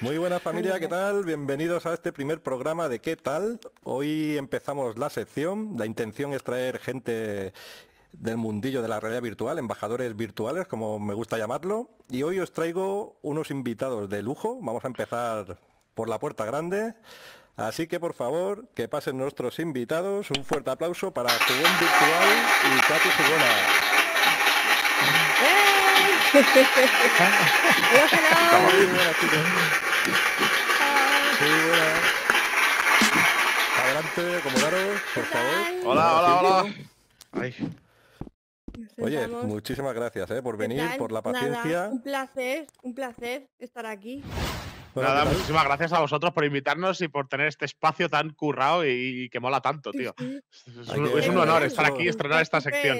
Muy buena familia, ¿qué tal? Bienvenidos a este primer programa de ¿Qué tal? Hoy empezamos la sección. La intención es traer gente del mundillo de la realidad virtual, embajadores virtuales, como me gusta llamarlo. Y hoy os traigo unos invitados de lujo. Vamos a empezar por la puerta grande. Así que por favor, que pasen nuestros invitados. Un fuerte aplauso para Jugón Virtual y Katy Sugona Adelante, acomodaros, por favor. Hola, hola, hola. Oye, muchísimas gracias eh, por venir, por la paciencia. un placer, un placer estar aquí. muchísimas gracias a vosotros por invitarnos y por tener este espacio tan currado y, que mola tanto, tío. Es, un, es un honor estar aquí y estrenar esta sección.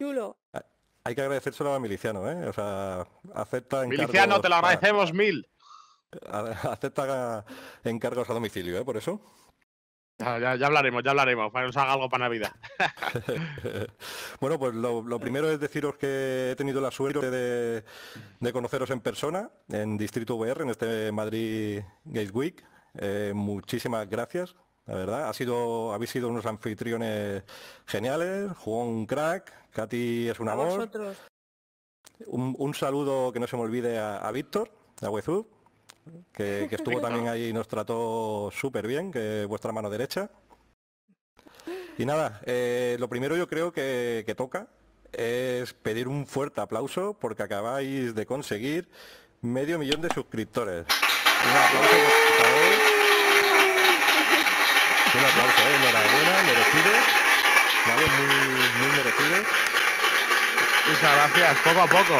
Chulo. Ah, hay que agradecérselo a Miliciano, ¿eh? O sea, acepta encargos... Miliciano, te lo agradecemos mil. acepta encargos a domicilio, ¿eh? Por eso. Ya, hablaremos, ya hablaremos, para que nos haga algo para Navidad. bueno, pues lo, primero es deciros que he tenido la suerte de, conoceros en persona, en Distrito VR, en este Madrid Gate Week. Eh, muchísimas gracias la verdad, ha sido, habéis sido unos anfitriones geniales, jugó crack, Katy es un amor. Un, saludo que no se me olvide a, Víctor, de Agüezú, que, estuvo también ahí y nos trató súper bien, que vuestra mano derecha. Y nada, eh, lo primero yo creo que, toca es pedir un fuerte aplauso porque acabáis de conseguir medio millón de suscriptores. Un aplauso, ¿eh? enhorabuena, merecido. Vale, muy, muy merecido. Muchas gracias, poco a poco.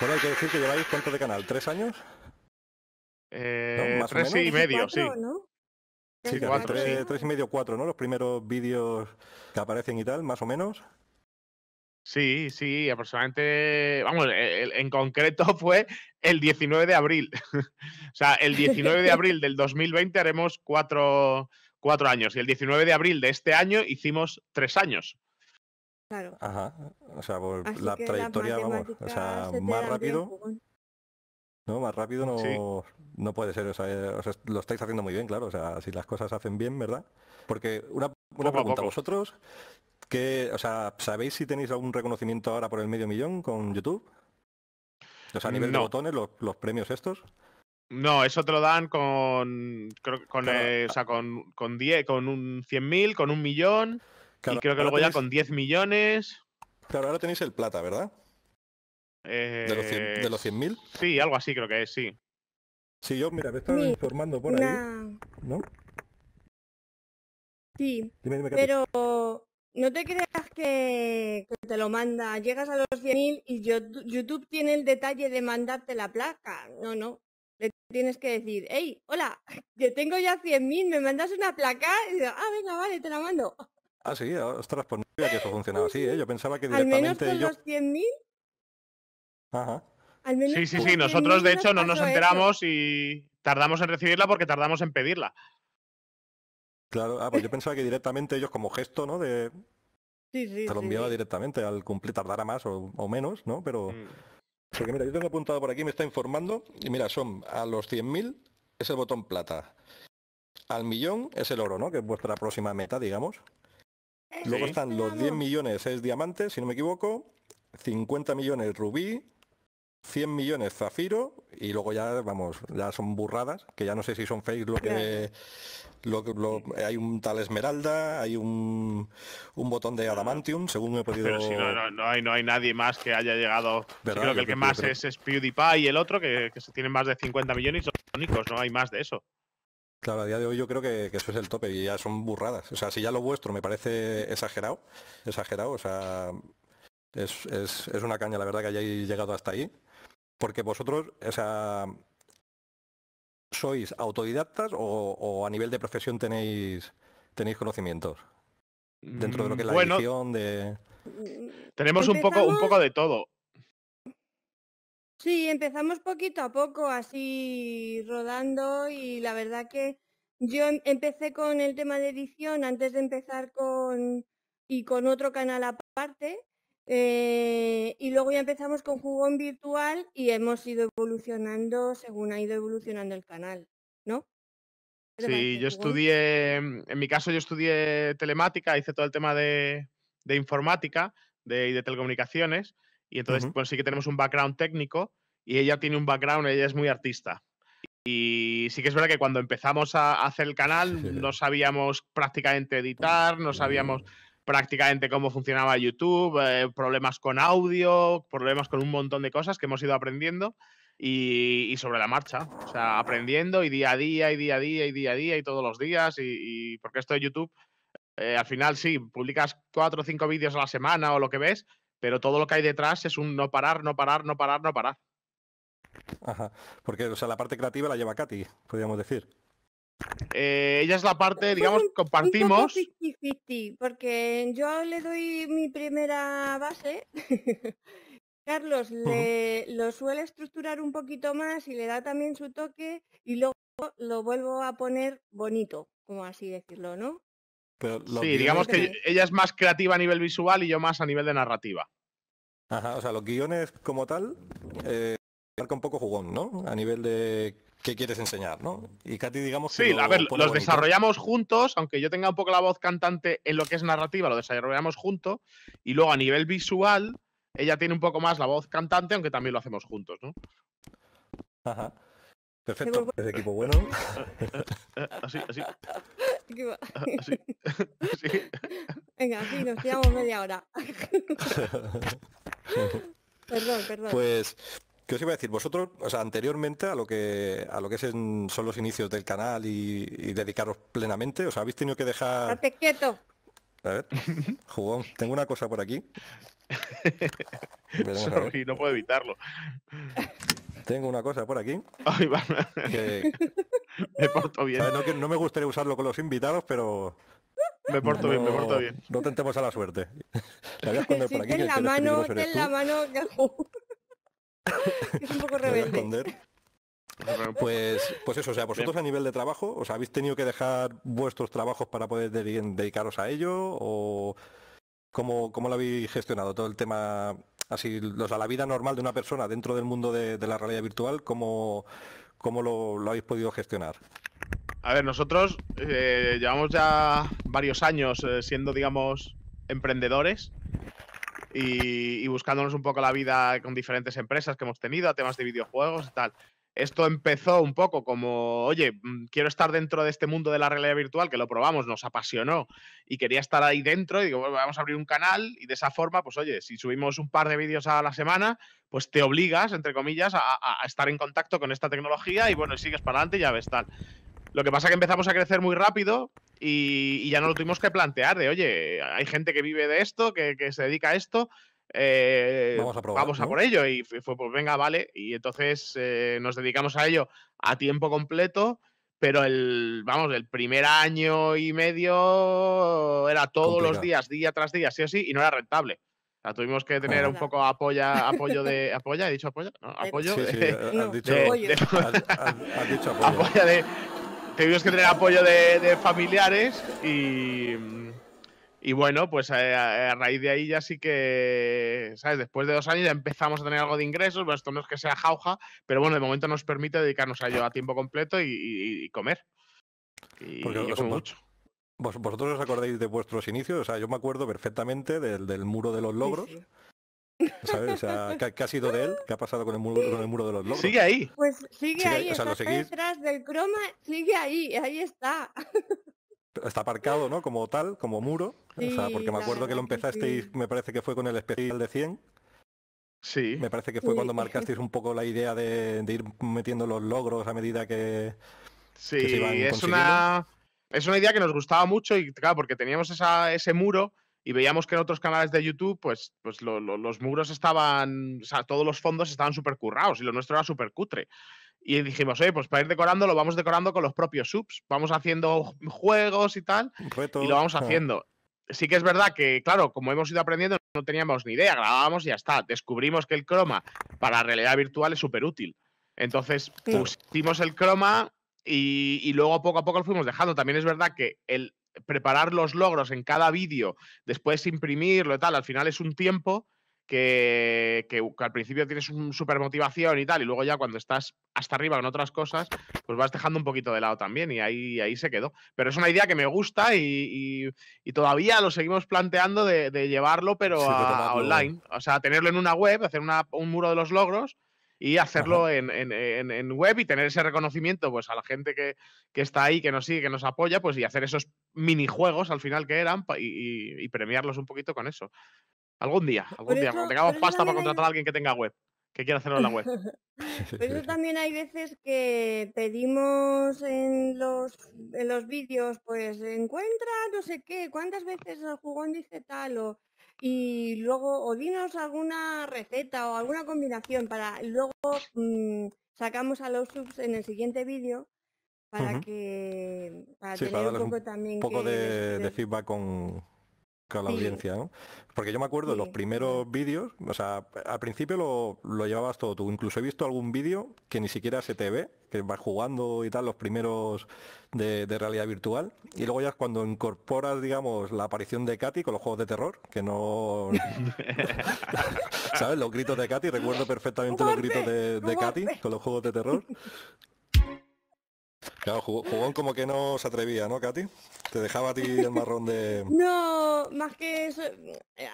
Bueno, hay que decir que lleváis cuánto de canal, ¿tres años? Eh, tres y medio, sí. Sí, tres, sí. tres y medio, cuatro, ¿no? Los primeros vídeos que aparecen y tal, más o menos. Sí, sí, aproximadamente, vamos, e, e, en concreto fue el 19 de abril. o sea, el 19 de abril del 2020 haremos cuatro, años y el 19 de abril de este año hicimos tres años. Claro. Ajá, o sea, la trayectoria, vamos, o sea, más rápido. No, más rápido no, no puede ser. Eh, o sea, lo estáis haciendo muy bien, claro. O sea, si las cosas se hacen bien, ¿verdad? Porque una una pregunta, a ¿vosotros sabéis si tenéis algún reconocimiento ahora por el medio millón con YouTube? O sea, a nivel de botones, los, premios estos. No, eso te lo dan con creo, eh, con, con, con un 100.000, con un millón, y creo que luego ya con 10 millones. Claro, ahora tenéis el plata, ¿verdad? Eh, ¿De los 100.000? sí, algo así creo que es, sí. Sí, yo, mira, me estaba informando por ahí. ¿no? pero no te creas que, te lo manda. Llegas a los 100.000 y YouTube tiene el detalle de mandarte la placa. No, no. Le tienes que decir, hey, hola, yo tengo ya 100.000, ¿me mandas una placa? Y digo, ah, venga, vale, te la mando. Ah, sí, ah, ostras, pues que eso funcionaba así, ¿eh? Yo pensaba que directamente Al menos los 100.000... Ajá. sí, sí, sí, nosotros de hecho no nos enteramos y tardamos en recibirla porque tardamos en pedirla. Claro, ah, pues yo pensaba que directamente ellos como gesto, ¿no? De... Sí, sí, lo enviaba directamente al cumplir, tardara más o, menos, ¿no? Pero... Mm. mira, yo tengo apuntado por aquí, me está informando, y mira, son a los 100.000 es el botón plata. Al millón es el oro, ¿no? Que es vuestra próxima meta, digamos. Luego están los 10 millones es diamante, si no me equivoco, 50 millones rubí, 100 millones zafiro y luego ya, vamos, ya son burradas, que ya no sé si son fake lo que, hay un tal Esmeralda, hay un, botón de Adamantium, según he podido... Pero si no, hay, nadie más que haya llegado... creo que el que, más es, Speedy PewDiePie y el otro, que, se tienen más de 50 millones son únicos, no hay más de eso. Claro, a día de hoy yo creo que, eso es el tope y ya son burradas. O sea, si ya lo vuestro me parece exagerado, exagerado, o sea, es, una caña la verdad que hayáis llegado hasta ahí. Porque vosotros, o ¿Sois autodidactas o, a nivel de profesión tenéis, tenéis conocimientos? Dentro de lo que es la mm, edición de... Tenemos un poco, un poco de todo. Sí, empezamos poquito a poco, así rodando y la verdad que yo em, empecé con el tema de edición antes de empezar con y con otro canal aparte eh, y luego ya empezamos con jugón virtual y hemos ido evolucionando según ha ido evolucionando el canal, ¿no? Sí, yo estudié, en mi caso yo estudié telemática, hice todo el tema de, de informática y de telecomunicaciones y entonces pues sí que tenemos un background técnico y ella tiene un background, ella es muy artista. Y sí que es verdad que cuando empezamos a hacer el canal no sabíamos prácticamente editar, no sabíamos, prácticamente cómo funcionaba YouTube, eh, problemas con audio, problemas con un montón de cosas que hemos ido aprendiendo y, sobre la marcha, o sea, aprendiendo y día a día y día a día y día a día y todos los días y, porque esto de YouTube, eh, al final sí, publicas cuatro o cinco vídeos a la semana o lo que ves, pero todo lo que hay detrás es un no parar, no parar, no parar, no parar. Ajá, porque o sea, la parte creativa la lleva Katy, podríamos decir. Eh, ella es la parte, digamos, compartimos. porque yo le doy mi primera base. Carlos lo suele estructurar un poquito más y le da también su toque y luego lo vuelvo a poner bonito, como así decirlo, ¿no? sí, digamos que ella es más creativa a nivel visual y yo más a nivel de narrativa. Ajá, o sea, los guiones como tal eh, un poco jugón, ¿no? A nivel de qué quieres enseñar, ¿no? Y Katy, digamos que. Sí, a ver, los desarrollamos juntos, aunque yo tenga un poco la voz cantante en lo que es narrativa, lo desarrollamos juntos. Y luego a nivel visual, ella tiene un poco más la voz cantante, aunque también lo hacemos juntos, ¿no? Ajá. Perfecto, es equipo bueno. Así, así. así, Venga, así nos llevamos media hora. perdón, perdón. Pues yo os iba a decir? Vosotros, o sea, anteriormente a lo que a lo que es son los inicios del canal y, dedicaros plenamente, os habéis tenido que dejar. quieto! A ver, jugón, tengo una cosa por aquí. y no puedo evitarlo. Tengo una cosa por aquí. Me porto bien. No, me gustaría usarlo con los invitados, pero. Me porto bien, me porto bien. No tentemos a la suerte. en la mano, ten la mano. es un poco rebelde. Pues, pues eso, o sea, vosotros a nivel de trabajo, ¿os habéis tenido que dejar vuestros trabajos para poder dedicaros a ello? ¿O cómo, lo habéis gestionado? Todo el tema, así, o sea, la vida normal de una persona dentro del mundo de, la realidad virtual, ¿cómo, cómo lo, habéis podido gestionar? A ver, nosotros eh, llevamos ya varios años eh, siendo, digamos, emprendedores y, buscándonos un poco la vida con diferentes empresas que hemos tenido, a temas de videojuegos y tal. Esto empezó un poco como, oye, mm, quiero estar dentro de este mundo de la realidad virtual, que lo probamos, nos apasionó y quería estar ahí dentro y digo, vamos a abrir un canal y de esa forma, pues oye, si subimos un par de vídeos a la semana, pues te obligas, entre comillas, a, estar en contacto con esta tecnología y bueno, sigues para adelante y ya ves tal. Lo que pasa es que empezamos a crecer muy rápido y, ya no lo tuvimos que plantear de, oye, hay gente que vive de esto, que, se dedica a esto, eh, vamos, a, por ello. Y fue, pues venga, vale. Y entonces eh, nos dedicamos a ello a tiempo completo, pero el, vamos, el primer año y medio era todos los días, día tras día, sí o sí, y no era rentable. O tuvimos que tener un poco apoya, apoyo de. ¿Apoya? ¿He dicho apoya? ¿Apoyo? dicho apoyo. de, Tuvimos que tener apoyo de, familiares y, y bueno, pues a, raíz de ahí ya sí que, ¿sabes? Después de dos años ya empezamos a tener algo de ingresos, bueno, esto no es que sea jauja, pero bueno, de momento nos permite dedicarnos a ello a tiempo completo y, comer. Porque mucho. ¿Vosotros os acordáis de vuestros inicios? O sea, yo me acuerdo perfectamente del, del muro de los logros. O sea, ¿qué, ha sido de él? ¿Qué ha pasado con el muro, con el muro de los logros? Sigue ahí. Pues sigue, ahí, detrás del croma, sigue ahí, ahí está. Está aparcado, ¿no? Como tal, como muro. porque me acuerdo que lo empezasteis, me parece que fue con el especial de 100. Sí. Me parece que fue cuando marcasteis un poco la idea de, ir metiendo los logros a medida que... Sí, es una... Es una idea que nos gustaba mucho y claro, porque teníamos esa, ese muro y veíamos que en otros canales de YouTube, pues, pues los muros estaban, o sea, todos los fondos estaban súper currados y lo nuestro era súper cutre. Y dijimos, oye, pues para ir decorando, lo vamos decorando con los propios subs. Vamos haciendo juegos y tal. Y lo vamos haciendo. Sí que es verdad que, claro, como hemos ido aprendiendo, no teníamos ni idea, grabábamos y ya está. Descubrimos que el croma para realidad virtual es súper útil. Entonces pusimos el croma y, y, luego poco a poco lo fuimos dejando. También es verdad que el preparar los logros en cada vídeo, después imprimirlo y tal, al final es un tiempo que, que, al principio tienes un super motivación y tal, y luego ya cuando estás hasta arriba con otras cosas, pues vas dejando un poquito de lado también y ahí, ahí se quedó. Pero es una idea que me gusta y, y, todavía lo seguimos planteando de, llevarlo, pero a, online. O sea, tenerlo en una web, hacer una, un muro de los logros y hacerlo en, web y tener ese reconocimiento pues a la gente que, está ahí, que nos sigue, que nos apoya, pues y hacer esos minijuegos al final que eran y, premiarlos un poquito con eso. Algún día, algún día, cuando tengamos pasta para contratar a alguien que tenga web, que quiera hacerlo en la web. Por eso también hay veces que pedimos en los, los vídeos, pues encuentra no sé qué, cuántas veces el jugón dice tal o y luego o dinos alguna receta o alguna combinación para luego mm, sacamos a los subs en el siguiente vídeo para que para un poco también de, de, feedback con, a la audiencia, Porque yo me acuerdo los primeros vídeos, o sea, al principio lo, llevabas todo tú. Incluso he visto algún vídeo que ni siquiera se te ve, que vas jugando y tal, los primeros de, realidad virtual. Y luego ya es cuando incorporas, digamos, la aparición de Katy con los juegos de terror, que no... ¿Sabes? Los gritos de Katy, recuerdo perfectamente los gritos de, de Katy con los juegos de terror. Claro, jugón como que no se atrevía, ¿no, Katy? Te dejaba a ti el marrón de... No, más que eso,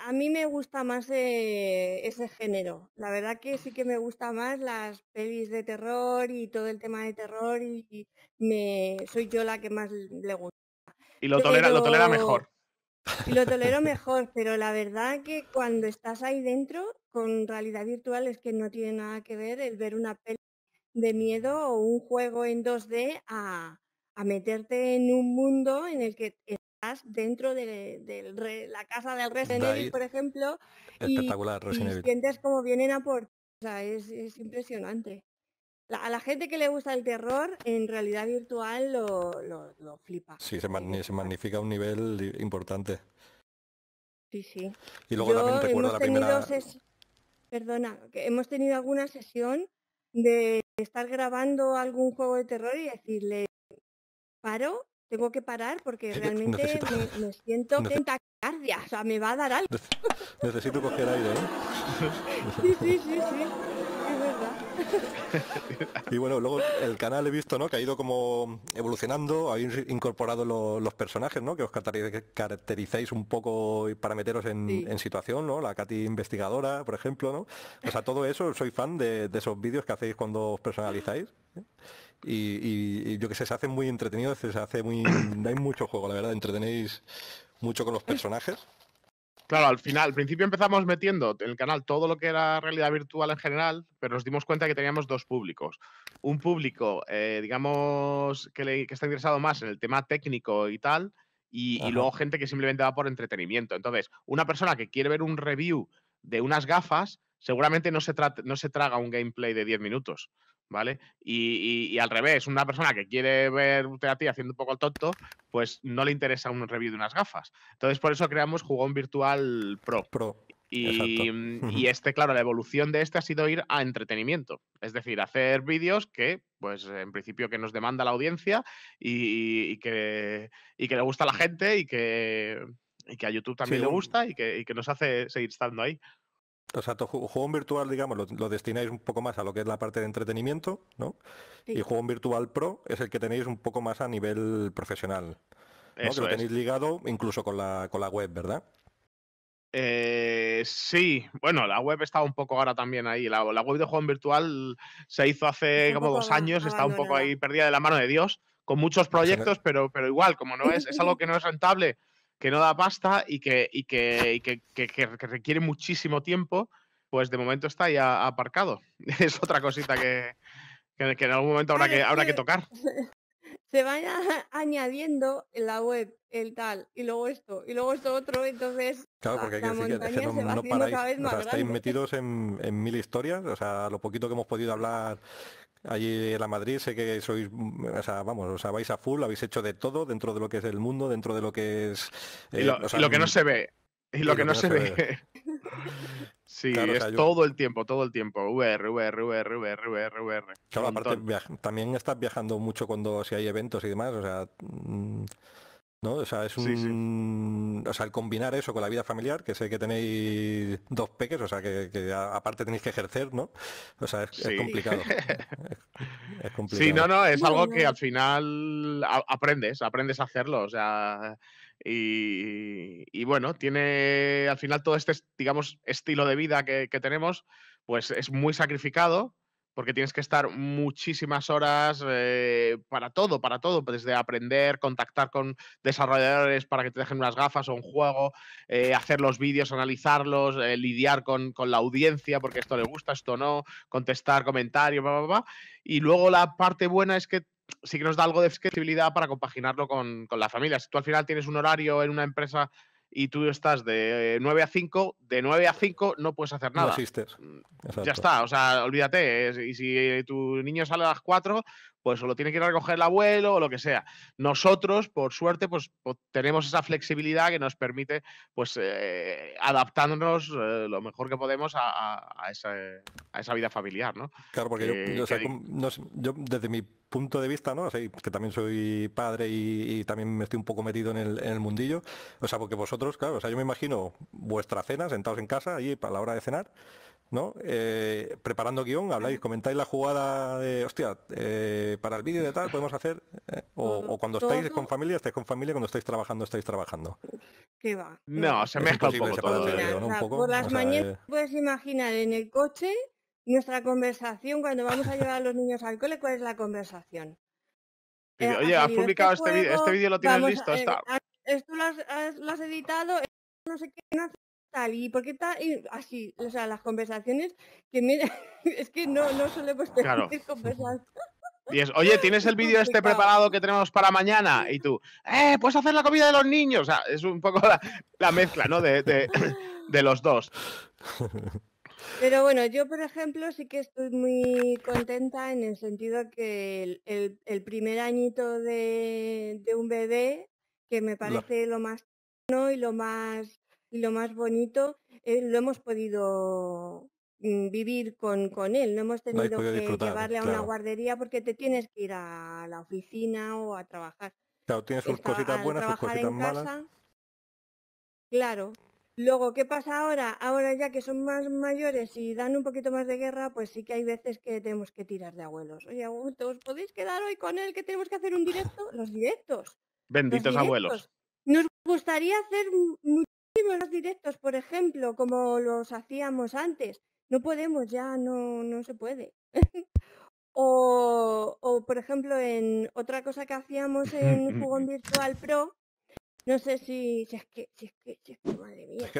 a mí me gusta más eh, ese género. La verdad que sí que me gusta más las pelis de terror y todo el tema de terror y me soy yo la que más le gusta. Y lo tolera, lo tolera mejor. Y lo tolero mejor, pero la verdad que cuando estás ahí dentro con realidad virtual es que no tiene nada que ver el ver una peli de miedo o un juego en 2D a, a meterte en un mundo en el que estás dentro de, la casa del pues Resident Evil, por ejemplo, y, sientes como vienen a por... es, impresionante. a la gente que le gusta el terror, en realidad virtual lo, flipa. Sí, se, magnifica un nivel importante. Sí, sí. Y luego la primera... Perdona, que hemos tenido alguna sesión de estar grabando algún juego de terror y decirle, paro, tengo que parar porque realmente me, siento en o sea, me va a dar algo. Necesito coger aire, ¿eh? sí, sí, sí, sí. y bueno, luego el canal he visto, ¿no? Que ha ido como evolucionando, habéis incorporado los personajes, ¿no? Que os caracterizáis un poco para meteros en, situación, ¿no? La Katy investigadora, por ejemplo, ¿no? O sea, todo eso, soy fan de, esos vídeos que hacéis cuando os personalizáis. ¿eh? Y, yo que sé, se hace muy entretenido, se hace muy... dais mucho juego, la verdad, entretenéis mucho con los personajes. Claro, al final, al principio empezamos metiendo en el canal todo lo que era realidad virtual en general, pero nos dimos cuenta que teníamos dos públicos. Un público, eh, digamos, que, está interesado más en el tema técnico y tal, y, luego gente que simplemente va por entretenimiento. Entonces, una persona que quiere ver un review de unas gafas, seguramente no se, no se traga un gameplay de 10 minutos. ¿vale? Y, al revés, una persona que quiere ver a ti haciendo un poco el tonto, pues no le interesa un review de unas gafas. Entonces, por eso creamos Jugón Virtual Pro. Mm, y, este, claro, la evolución de este ha sido ir a entretenimiento, es decir, hacer vídeos que, pues, en principio que nos demanda la audiencia y, que, que le gusta a la gente y que, que a YouTube también le gusta y que nos hace seguir estando ahí. O sea, jugón virtual, digamos, lo, destináis un poco más a lo que es la parte de entretenimiento, ¿no? Y juego virtual pro es el que tenéis un poco más a nivel profesional. Eso que lo tenéis ligado incluso con la, con la web, ¿verdad? Eh, sí, bueno, la web está un poco ahora también ahí. La, web de juego virtual se hizo hace como dos años, está un poco ahí perdida de la mano de Dios, con muchos pues e proyectos, pero, pero igual, como no es, es algo que no es rentable, que no da pasta y que, y que, que, requiere muchísimo tiempo, pues de momento está ya aparcado. Es otra cosita que, en algún momento habrá que, habrá que tocar. Se vaya añadiendo en la web el tal, y luego esto, y luego esto otro, entonces Claro, porque hay que decir que, no, paráis, estáis metidos en, en, mil historias, o sea, lo poquito que hemos podido hablar Allí en la Madrid sé que sois, vamos, o sea, vais a full, habéis hecho de todo dentro de lo que es el mundo, dentro de lo que es... y, eh, lo, que no se ve. Y lo, que, no, se, ve. sí, es todo el tiempo, todo el tiempo. VR, VR, VR, VR, VR. VR. también estás viajando mucho cuando si hay eventos y demás, o sea... Mm, ¿no? O sea, es un... O sea, el combinar eso con la vida familiar, que sé que tenéis dos peques, o sea, que, aparte tenéis que ejercer, ¿no? O sea, es, complicado. complicado. Sí, no, no, es algo que al final aprendes, aprendes a hacerlo, o sea... Y, bueno, tiene al final todo este, digamos, estilo de vida que, que tenemos, pues es muy sacrificado, porque tienes que estar muchísimas horas eh, para todo, para todo, pues, desde aprender, contactar con desarrolladores para que te dejen unas gafas o un juego, eh, hacer los vídeos, analizarlos, eh, lidiar con, la audiencia, porque esto le gusta, esto no, contestar comentarios, bla, bla, bla. Y luego la parte buena es que sí que nos da algo de flexibilidad para compaginarlo con, con, la familia. Si tú al final tienes un horario en una empresa y tú estás de 9 eh, a 5, de 9 a 5 no puedes hacer nada. No existes. Mm, ya está, o sea, olvídate. Y eh, si tu niño sale a las 4, pues o lo tiene que ir a recoger el abuelo o lo que sea. Nosotros, por suerte, pues, tenemos esa flexibilidad que nos permite pues eh, adaptarnos eh, lo mejor que podemos a, esa, vida familiar, ¿no? Claro, porque yo, desde mi punto de vista, ¿no? que también soy padre y, también me estoy un poco metido en el, en el, mundillo. O sea, porque vosotros, claro, o sea, yo me imagino vuestra cena, sentados en casa, ahí para la hora de cenar, ¿no? Eh, preparando guión, habláis, comentáis la jugada de, hostia, eh, para el vídeo de tal podemos hacer, eh, o, cuando estáis con familia, estáis con familia, cuando estáis trabajando, estáis trabajando. ¿Qué va? No, se mezcla un poco por las mañanas puedes imaginar en el coche nuestra conversación cuando vamos a llevar a los niños al cole, ¿cuál es la conversación? Oye, has este publicado este vídeo, este vídeo lo tienes listo, esto lo has, editado, no sé qué, y por qué así o sea las conversaciones que es que no no solemos tener conversaciones y es, oye, ¿tienes el vídeo este preparado que tenemos para mañana? Y tú, ¡eh! Puedes hacer la comida de los niños. es un poco la, mezcla, ¿no? De, los dos. Pero bueno, yo por ejemplo sí que estoy muy contenta en el sentido que el, primer añito de, un bebé, que me parece lo más no y lo más y lo más bonito eh, lo hemos podido mm, vivir con, con él, no hemos tenido que llevarle a una guardería porque te tienes que ir a la oficina o a trabajar. Claro, sus cositas buenas, sus cositas malas. claro. Luego, ¿qué pasa ahora? Ahora ya que son más mayores y dan un poquito más de guerra, pues sí que hay veces que tenemos que tirar de abuelos. Oye, ¿os podéis quedar hoy con él que tenemos que hacer un directo? Los directos. Benditos abuelos. Nos gustaría hacer los directos, por ejemplo, como los hacíamos antes. No podemos, ya no, no se puede. o, o, por ejemplo, en otra cosa que hacíamos en Jugón Virtual Pro, no sé si, si, es que, si es que, si es que, madre mía.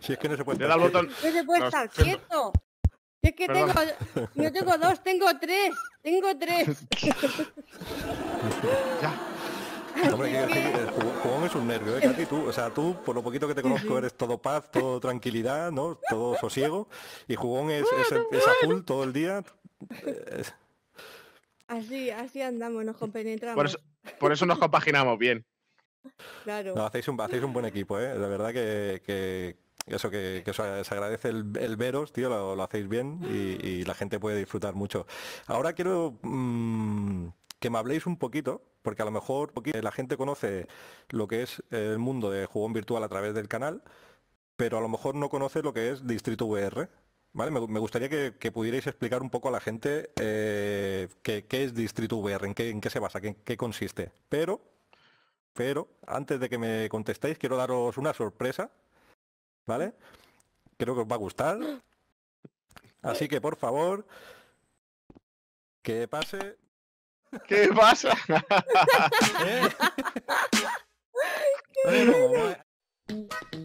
Si es que, no se puede. Le el botón. No se puede estar quieto. Si es que tengo, no tengo dos, tengo tres, tengo tres. ya. jugón es un nervio, ¿eh, Tú, o sea, tú, por lo poquito que te conozco, eres todo paz, todo tranquilidad, ¿no? Todo sosiego. Y jugón es, es, azul todo el día. Eh. Así, así andamos, nos compenetramos. Por eso, nos compaginamos bien. Claro. hacéis, un, hacéis un buen equipo, ¿eh? La verdad que, que eso que, que, agradece el, veros, tío, lo, hacéis bien y, la gente puede disfrutar mucho. Ahora quiero mm, que me habléis un poquito porque a lo mejor la gente conoce lo que es el mundo de jugón virtual a través del canal, pero a lo mejor no conoce lo que es Distrito VR. ¿Vale? Me, gustaría que, pudierais explicar un poco a la gente eh, qué, es Distrito VR, en qué, se basa, en qué consiste. Pero, pero, antes de que me contestéis, quiero daros una sorpresa, ¿vale? Creo que os va a gustar. Así que, por favor, que pase ¿Qué pasa? ¿Eh?